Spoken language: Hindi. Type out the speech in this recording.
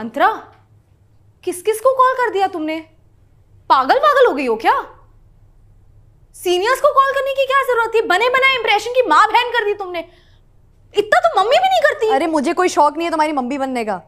अंतरा किस किस को कॉल कर दिया तुमने पागल पागल हो गई हो क्या सीनियर्स को कॉल करने की क्या जरूरत थी बने बनाए इंप्रेशन की माँ बहन कर दी तुमने इतना तो मम्मी भी नहीं करती अरे मुझे कोई शौक नहीं है तुम्हारी मम्मी बनने का